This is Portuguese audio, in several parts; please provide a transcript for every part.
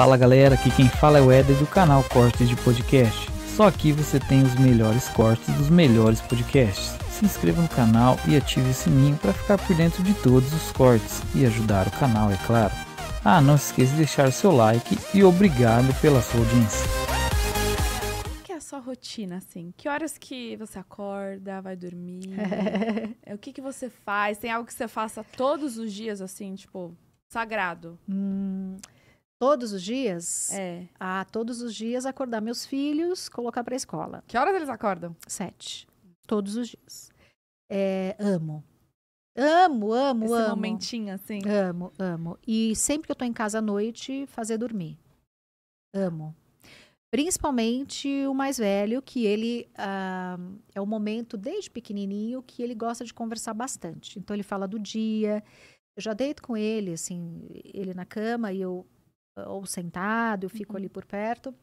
Fala galera, aqui quem fala é o Eder do canal Cortes de Podcast. Só aqui você tem os melhores cortes dos melhores podcasts. Se inscreva no canal e ative o sininho para ficar por dentro de todos os cortes e ajudar o canal, é claro. Ah, não se esqueça de deixar o seu like e obrigado pela sua audiência. Como que é a sua rotina, assim? Que horas que você acorda, vai dormir? É, o que, que você faz? Tem algo que você faça todos os dias, assim, tipo, sagrado? Hum... Todos os dias? É. Ah, todos os dias acordar meus filhos, colocar para escola. Que horas eles acordam? Sete. Todos os dias. É, amo. Amo, amo, Esse amo. Esse momentinho assim. Amo, amo. E sempre que eu tô em casa à noite, fazer dormir. Amo. Principalmente o mais velho, que ele ah, é o momento desde pequenininho que ele gosta de conversar bastante. Então ele fala do dia. Eu já deito com ele, assim, ele na cama e eu ou sentado, eu fico uhum. ali por perto.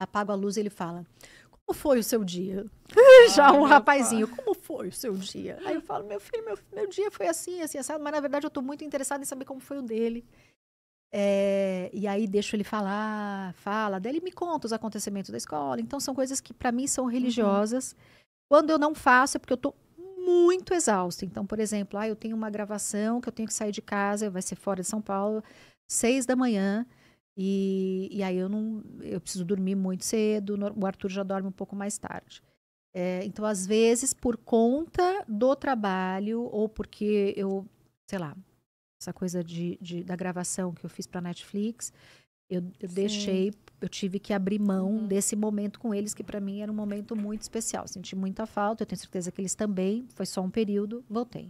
Apago a luz e ele fala: Como foi o seu dia? Já um rapazinho, pai. como foi o seu dia? Aí eu falo: Meu filho, meu, meu dia foi assim, assim, assim mas na verdade eu estou muito interessada em saber como foi o dele. É, e aí deixo ele falar, fala, daí ele me conta os acontecimentos da escola. Então são coisas que para mim são uhum. religiosas. Uhum. Quando eu não faço é porque eu estou muito exausta. Então, por exemplo, ah, eu tenho uma gravação que eu tenho que sair de casa, vai ser fora de São Paulo, seis da manhã. E, e aí eu não, eu preciso dormir muito cedo. O Arthur já dorme um pouco mais tarde. É, então, às vezes, por conta do trabalho ou porque eu, sei lá, essa coisa de, de da gravação que eu fiz para Netflix, eu, eu deixei, eu tive que abrir mão uhum. desse momento com eles, que para mim era um momento muito especial. Senti muita falta, eu tenho certeza que eles também, foi só um período, voltei.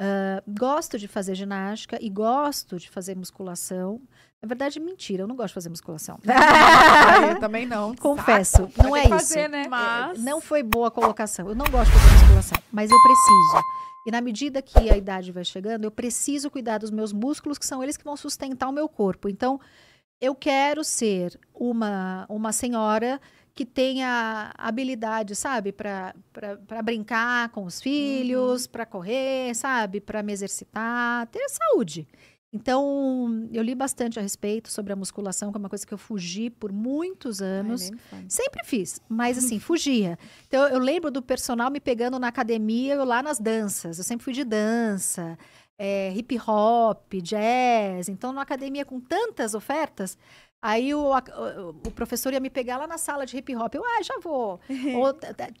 Uh, gosto de fazer ginástica e gosto de fazer musculação. Na verdade, mentira, eu não gosto de fazer musculação. Ah, eu também não. Confesso, Saca, não é fazer, isso. Né? É, mas... Não foi boa a colocação. Eu não gosto de fazer musculação, mas eu preciso. E na medida que a idade vai chegando, eu preciso cuidar dos meus músculos, que são eles que vão sustentar o meu corpo. Então, eu quero ser uma, uma senhora que tenha habilidade, sabe, para brincar com os filhos, uhum. para correr, sabe, para me exercitar, ter saúde. Então, eu li bastante a respeito sobre a musculação, que é uma coisa que eu fugi por muitos anos. Ai, Sempre fiz, mas assim, fugia. Então, eu lembro do personal me pegando na academia, eu lá nas danças. Eu sempre fui de dança, é, hip hop, jazz. Então, na academia com tantas ofertas, Aí o, o, professor ia me pegar lá na sala de hip hop. Eu, ah, já vou. Ou,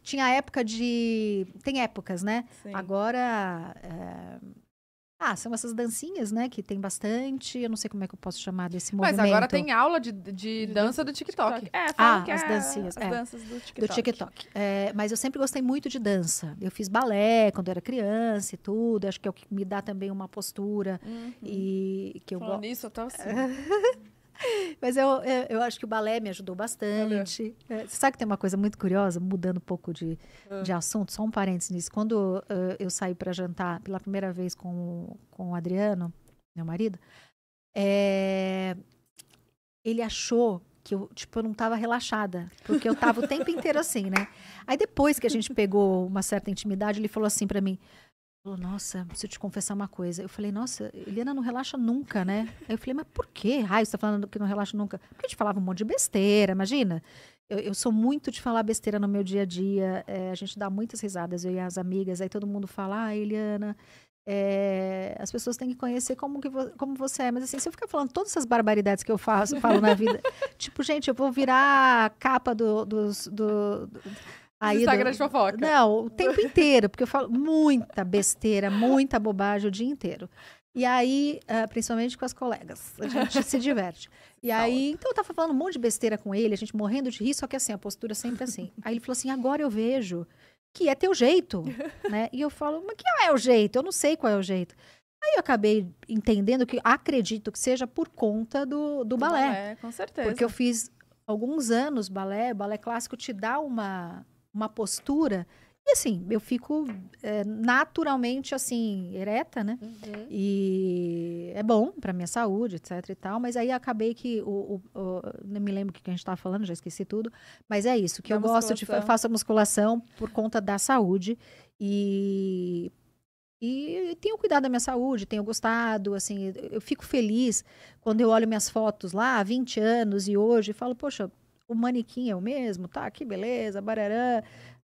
tinha época de. Tem épocas, né? Sim. Agora. É... Ah, são essas dancinhas, né? Que tem bastante. Eu não sei como é que eu posso chamar desse movimento. Mas agora tem aula de, de dança do TikTok. TikTok. É, ah, as é dancinhas. As é, danças do TikTok. Do TikTok. É, mas eu sempre gostei muito de dança. Eu fiz balé quando era criança e tudo. Acho que é o que me dá também uma postura. Uhum. E que eu gosto. nisso, eu tô assim. Mas eu, eu, é, eu, acho que o balé me ajudou bastante. É, você sabe que tem uma coisa muito curiosa, mudando um pouco de, ah. de assunto, só um parênteses nisso. Quando uh, eu saí para jantar pela primeira vez com, com o Adriano, meu marido, é, ele achou que eu, tipo, eu não estava relaxada, porque eu estava o tempo inteiro assim, né? Aí depois que a gente pegou uma certa intimidade, ele falou assim para mim: falou, nossa, preciso te confessar uma coisa. Eu falei, nossa, Helena não relaxa nunca, né? Aí eu falei, mas por que raio você tá falando que não relaxa nunca? Porque a gente falava um monte de besteira, imagina. Eu, eu sou muito de falar besteira no meu dia a dia. É, a gente dá muitas risadas, eu e as amigas. Aí todo mundo fala, ah, Eliana, é, as pessoas têm que conhecer como, que vo como você é. Mas assim, se eu ficar falando todas essas barbaridades que eu faço, falo na vida, tipo, gente, eu vou virar a capa do, dos, do, do Aí Instagram de fofoca. Não, o tempo inteiro, porque eu falo muita besteira, muita bobagem o dia inteiro. E aí, ah, principalmente com as colegas, a gente se diverte. E aí, então eu tava falando um monte de besteira com ele, a gente morrendo de rir, só que assim, a postura sempre assim. Aí ele falou assim: agora eu vejo que é teu jeito, né? E eu falo, mas que é o jeito? Eu não sei qual é o jeito. Aí eu acabei entendendo que acredito que seja por conta do, do, do balé. É, Com certeza. Porque eu fiz alguns anos balé, o balé clássico te dá uma uma postura. E assim, eu fico é, naturalmente assim, ereta, né? Uhum. E é bom para minha saúde, etc e tal. Mas aí acabei que. O, o, o não me lembro o que a gente estava falando, já esqueci tudo. Mas é isso, que da eu gosto de. Eu faço musculação por conta da saúde. E e tenho cuidado da minha saúde, tenho gostado, assim, eu fico feliz quando eu olho minhas fotos lá há 20 anos e hoje e falo, poxa, o manequim é o mesmo, tá? Que beleza, barará.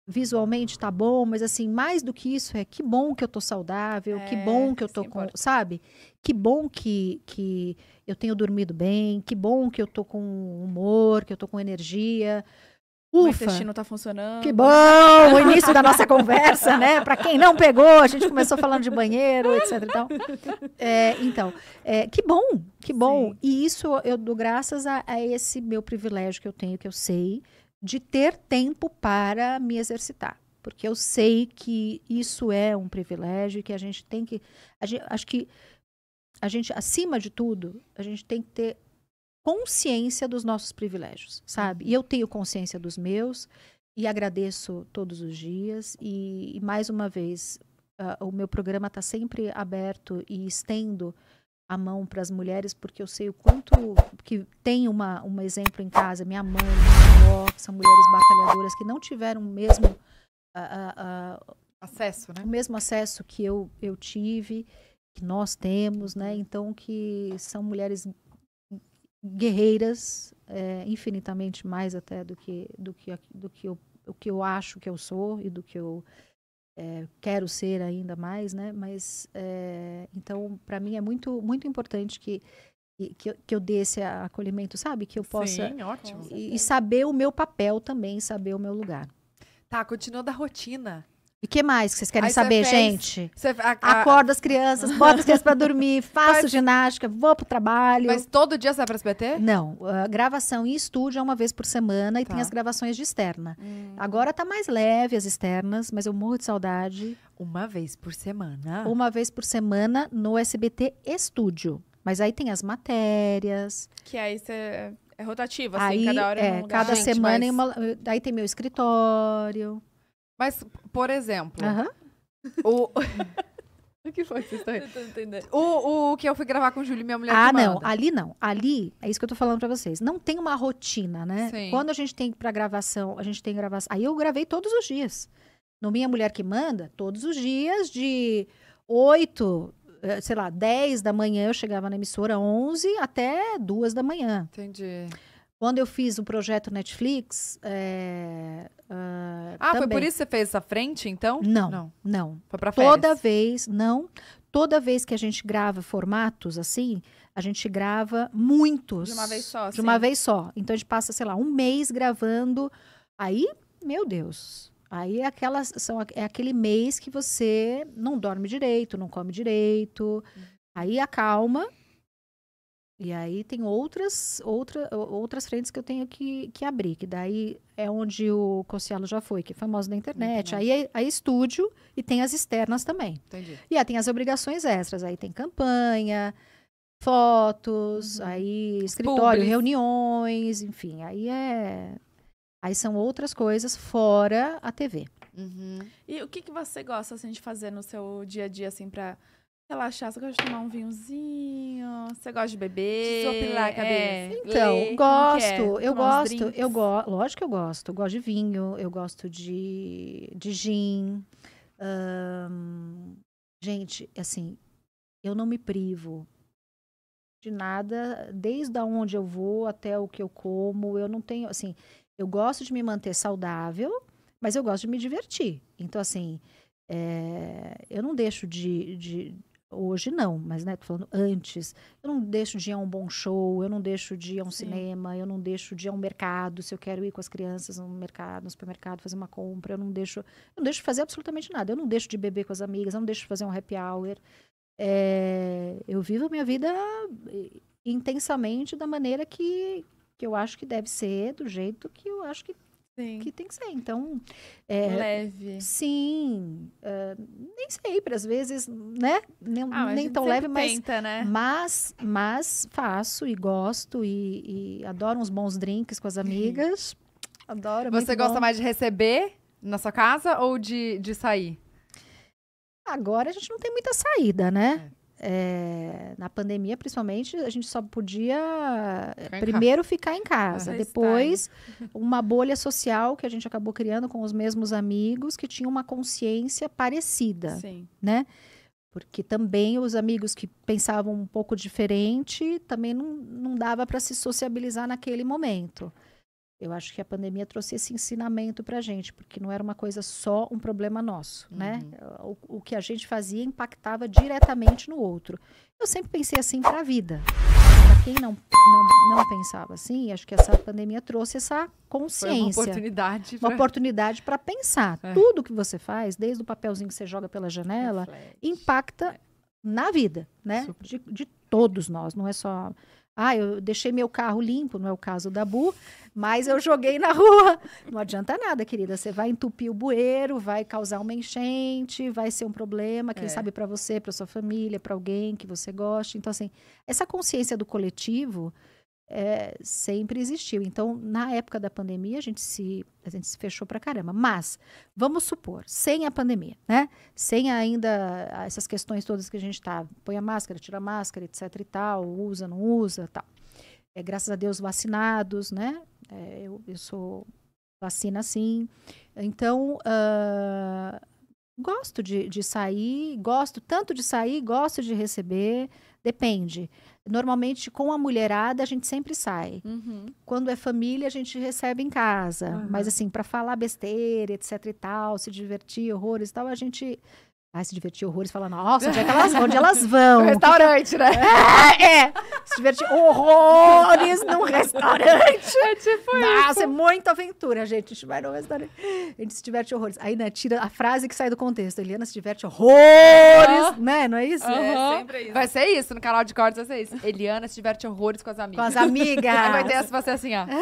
Visualmente tá bom, mas assim, mais do que isso é que bom que eu tô saudável, é, que bom que eu tô com, sabe? Que bom que, que eu tenho dormido bem, que bom que eu tô com humor, que eu tô com energia. Ufa, o intestino está funcionando. Que bom! O início da nossa conversa, né? Para quem não pegou, a gente começou falando de banheiro, etc. Então, é, então é, que bom, que bom. Sim. E isso eu dou graças a, a esse meu privilégio que eu tenho, que eu sei, de ter tempo para me exercitar porque eu sei que isso é um privilégio e que a gente tem que. Gente, acho que a gente, acima de tudo, a gente tem que ter consciência dos nossos privilégios, sabe? Uhum. E eu tenho consciência dos meus e agradeço todos os dias. E, e mais uma vez, uh, o meu programa está sempre aberto e estendo a mão para as mulheres, porque eu sei o quanto que tem uma, um exemplo em casa, minha mãe, minha avó, que são mulheres batalhadoras que não tiveram o mesmo uh, uh, acesso, né? O mesmo acesso que eu, eu tive, que nós temos, né? Uhum. Então que são mulheres guerreiras, é, infinitamente mais até do que, do que, do que eu, o que eu acho que eu sou e do que eu é, quero ser ainda mais, né? Mas é, então para mim é muito muito importante que que, que eu dê esse acolhimento, sabe? Que eu possa Sim, ótimo. E, e saber o meu papel também, saber o meu lugar. Tá, continua da rotina. E que mais que vocês querem Aí saber, fez, gente? Cê, a, a... Acorda as crianças, bota as crianças pra dormir, faço ginástica, vou pro trabalho. Mas todo dia você vai pra SBT? Não. gravação em estúdio é uma vez por semana e tá. tem as gravações de externa. Hum. Agora tá mais leve as externas, mas eu morro de saudade. Uma vez por semana? Uma vez por semana no SBT Estúdio. Mas aí tem as matérias. Que aí você. É rotativo, assim, aí, cada hora é, um é, lugar. Cada Gente, semana mas... em uma. Eh, aí tem meu escritório. Mas, por exemplo, uh -huh. o. o que foi que vocês estão o, o que eu fui gravar com o Júlio, minha mulher. Ah, não. Ali não. Ali, é isso que eu tô falando pra vocês. Não tem uma rotina, né? Sim. Quando a gente tem pra gravação, a gente tem gravação. Aí eu gravei todos os dias. No Minha Mulher Que Manda, todos os dias, de 8, eh, sei lá, 10 da manhã eu chegava na emissora, 11 até 2 da manhã. Entendi. Quando eu fiz o projeto Netflix. É, uh, ah, também. Ah, foi por isso que você fez essa frente, então? Não. Não. não. Foi pra férias. Toda vez, não. Toda vez que a gente grava formatos assim, a gente grava muitos. De uma vez só. De sim. uma assim? vez só. Então a gente passa, sei lá, um mês gravando. Aí, meu Deus. Aí é, aquelas, são, é aquele mês que você não dorme direito, não come direito. Uhum. Aí acalma e aí tem outras, outra, outras frentes que eu tenho que, que abrir, que daí é onde o Cossielo já foi, que é famoso na internet. Aí é, é estúdio e tem as externas também. Entendi. E aí tem as obrigações extras, aí tem campanha, fotos, uhum. aí escritório, Publis. reuniões, enfim, aí é... Aí são outras coisas fora a TV. Uhum. E o que, que você gosta assim, de fazer no seu dia a dia, assim, para relaxar, você gosta de tomar um vinhozinho, você gosta de beber. Desopilar a é. cabeça. Então, é, então, gosto, eu gosto, eu gosto, lógico que eu gosto. Eu gosto de vinho, eu gosto de, de gin. gente, assim, eu não me privo de nada, desde onde eu vou até o que eu como, eu não tenho, assim, eu gosto de me manter saudável, mas eu gosto de me divertir. Então, assim, é, eu não deixo de, de Hoje não, mas né, tô falando antes. Eu não deixo de ir a um bom show, eu não deixo de ir a um Sim. cinema, eu não deixo de ir a um mercado, se eu quero ir com as crianças no mercado, no supermercado, fazer uma compra, eu não deixo, eu não deixo de fazer absolutamente nada. Eu não deixo de beber com as amigas, eu não deixo de fazer um happy hour. É, eu vivo a minha vida eh, intensamente da maneira que, que eu acho que deve ser, do jeito que eu acho que Sim. que tem que ser. Então, é, leve. Sim, uh, nem sempre às vezes, né? Nem, ah, nem tão leve, mas, né? mas, mas faço e gosto e, e, adoro uns bons drinks com as amigas. Adoro. Você gosta bom. mais de receber na sua casa ou de, de sair? Agora a gente não tem muita saída, né? É. É, na pandemia, principalmente, a gente só podia ficar primeiro casa. ficar em casa, ah, depois né? uma bolha social que a gente acabou criando com os mesmos amigos que tinham uma consciência parecida, Sim. né? Porque também os amigos que pensavam um pouco diferente também não, não dava para se sociabilizar naquele momento. Eu acho que a pandemia trouxe esse ensinamento para a gente, porque não era uma coisa só um problema nosso, né? uhum. né? O, o, que a gente fazia impactava diretamente no outro. Eu sempre pensei assim para a vida. Para quem não, não, não pensava assim, acho que essa pandemia trouxe essa consciência. Foi uma oportunidade. Uma oportunidade para pensar. É. Tudo que você faz, desde o papelzinho que você joga pela janela, Reflete. impacta na vida, né? De, de todos nós, não é só ah, eu deixei meu carro limpo, não é o caso da Bu, mas eu joguei na rua. Não adianta nada, querida. Você vai entupir o bueiro, vai causar uma enchente, vai ser um problema, quem é. sabe para você, para sua família, para alguém que você gosta. Então, assim, essa consciência do coletivo é, sempre existiu. Então, na época da pandemia, a gente se, a gente se fechou para caramba. Mas, vamos supor, sem a pandemia, né? Sem ainda ah, essas questões todas que a gente está, põe a máscara, tira a máscara, etc e tal, usa, não usa, tal. É, graças a Deus, vacinados, né? É, eu, eu sou vacina sim. Então, uh, gosto de, de sair, gosto tanto de sair, gosto de receber, Depende. Normalmente, com a mulherada, a gente sempre sai. Uhum. Quando é família, a gente recebe em casa. Uhum. Mas, assim, para falar besteira, etc e tal, se divertir, horrores e tal, a gente se divertir horrores, falar, nossa, onde, é elas, onde elas vão? No restaurante, né? É, é, se divertir horrores num restaurante. É tipo nossa, isso. é muita aventura, gente. A gente vai num restaurante. A gente se diverte horrores. Aí, né, tira a frase que sai do contexto. Eliana se diverte horrores, né? Não é isso? É, sempre é isso. Vai ser isso, no canal de cortes vai ser isso. Eliana se diverte horrores com as amigas. Com as amigas. Aí vai ter essa, você assim, ó.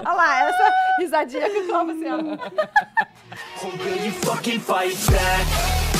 Olha lá, essa risadinha que eu assim, ó. fight back